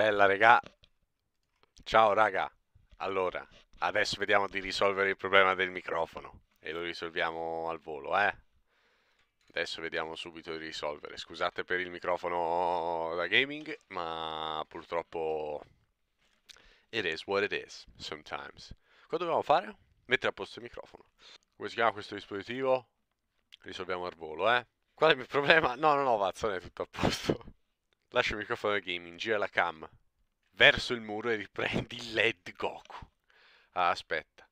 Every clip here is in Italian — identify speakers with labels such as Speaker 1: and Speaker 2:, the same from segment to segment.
Speaker 1: bella regà. Ciao raga. Allora, adesso vediamo di risolvere il problema del microfono. E lo risolviamo al volo, eh. Adesso vediamo subito di risolvere. Scusate per il microfono da gaming, ma purtroppo... It is what it is, sometimes. Cosa dobbiamo fare? Mettere a posto il microfono. Come si chiama questo dispositivo? Risolviamo al volo, eh. Qual è il mio problema? No, no, no, Vazzone, è tutto a posto. Lascia il microfono al gaming, gira la cam verso il muro e riprendi il LED Goku. Ah, aspetta.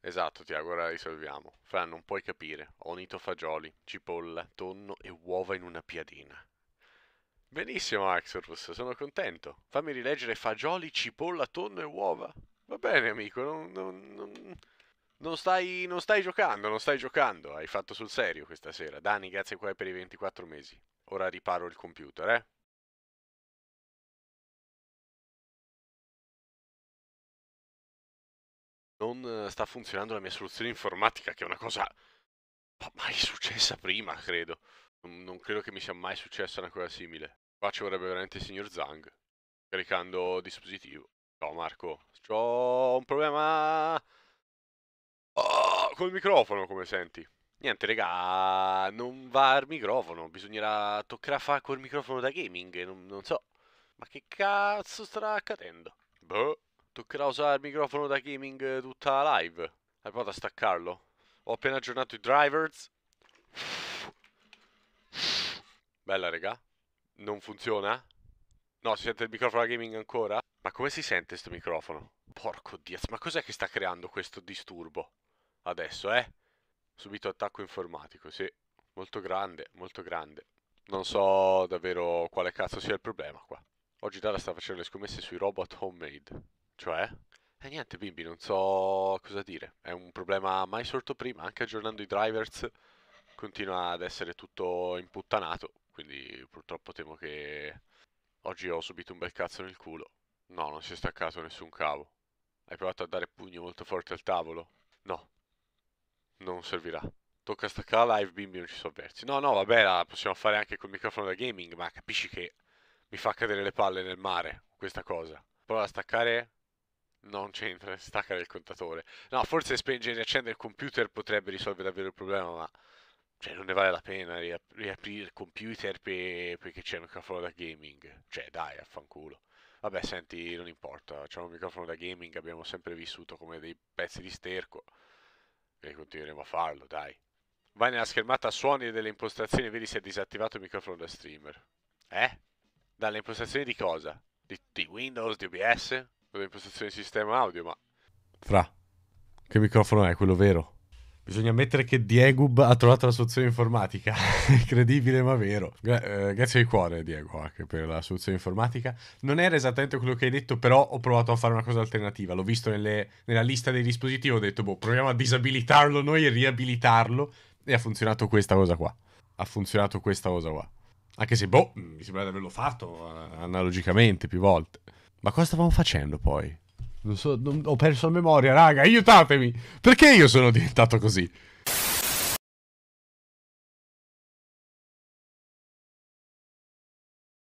Speaker 1: Esatto, Tiago, ora risolviamo. Fra, non puoi capire. Ho Onito fagioli, cipolla, tonno e uova in una piadina. Benissimo, Axorus, sono contento. Fammi rileggere fagioli, cipolla, tonno e uova. Va bene, amico, non, non, non... Non stai, non stai, giocando, non stai giocando. Hai fatto sul serio questa sera. Dani, grazie qua per i 24 mesi. Ora riparo il computer, eh? non eh, sta funzionando la mia soluzione informatica, che è una cosa mai successa prima, credo. Non, credo che mi sia mai successa una cosa simile. Qua ci vorrebbe veramente il signor Zang, caricando dispositivo. Ciao Marco, ho un problema oh, col microfono, come senti. Niente, regà, non va al microfono, bisognerà, toccherà fare col microfono da gaming, non, non so. Ma che cazzo sta accadendo? Boh. Toccherà usare il microfono da gaming eh, tutta live. Hai provato a staccarlo? Ho appena aggiornato i drivers. Bella, raga. Non funziona? No, si sente il microfono da gaming ancora? Ma come si sente questo microfono? Porco diaz, ma cos'è che sta creando questo disturbo? Adesso, eh? Subito attacco informatico, sì. Molto grande, molto grande. Non so davvero quale cazzo sia il problema qua. Oggi Dara sta facendo le scommesse sui robot homemade. Cioè? E eh, niente, bimbi, non so cosa dire. È un problema mai sorto prima, anche aggiornando i drivers continua ad essere tutto imputtanato, quindi purtroppo temo che oggi ho subito un bel cazzo nel culo. No, non si è staccato nessun cavo. Hai provato a dare pugni molto forte al tavolo? No. Non servirà. Tocca staccare la live, bimbi, non ci so versi. No, no, vabbè, la possiamo fare anche col microfono da gaming, ma capisci che mi fa cadere le palle nel mare, questa cosa. Prova a staccare non c'entra, stacca il contatore. No, forse spengere e cioè, riaccendere il computer potrebbe risolvere davvero il problema, ma cioè, non ne vale la pena riap- riaprire il computer pe- perché c'è un microfono da gaming. Cioè, dai, affanculo. Vabbè, senti, non importa, c'è un microfono da gaming, abbiamo sempre vissuto come dei pezzi di sterco e continueremo a farlo, dai. Vai nella schermata suoni delle impostazioni e vedi se è disattivato il microfono da streamer. Eh? Dalle impostazioni di cosa? Di, di Windows, di OBS? delle impostazioni di sistema audio, ma... Fra, che microfono è quello vero? Bisogna ammettere che Diegub ha trovato la soluzione informatica. Incredibile, ma vero. Gra- eh, grazie di cuore, Diego, anche per la soluzione informatica. Non era esattamente quello che hai detto, però ho provato a fare una cosa alternativa. L'ho visto nelle, nella lista dei dispositivi, ho detto, boh, proviamo a disabilitarlo noi e riabilitarlo. E ha funzionato questa cosa qua. Ha funzionato questa cosa qua. Anche se, boh, mm, mi sembra di averlo fatto eh, analogicamente più volte. Ma cosa stavamo facendo poi? Non so, non, ho perso la memoria, raga, aiutatemi! Perché io sono diventato così?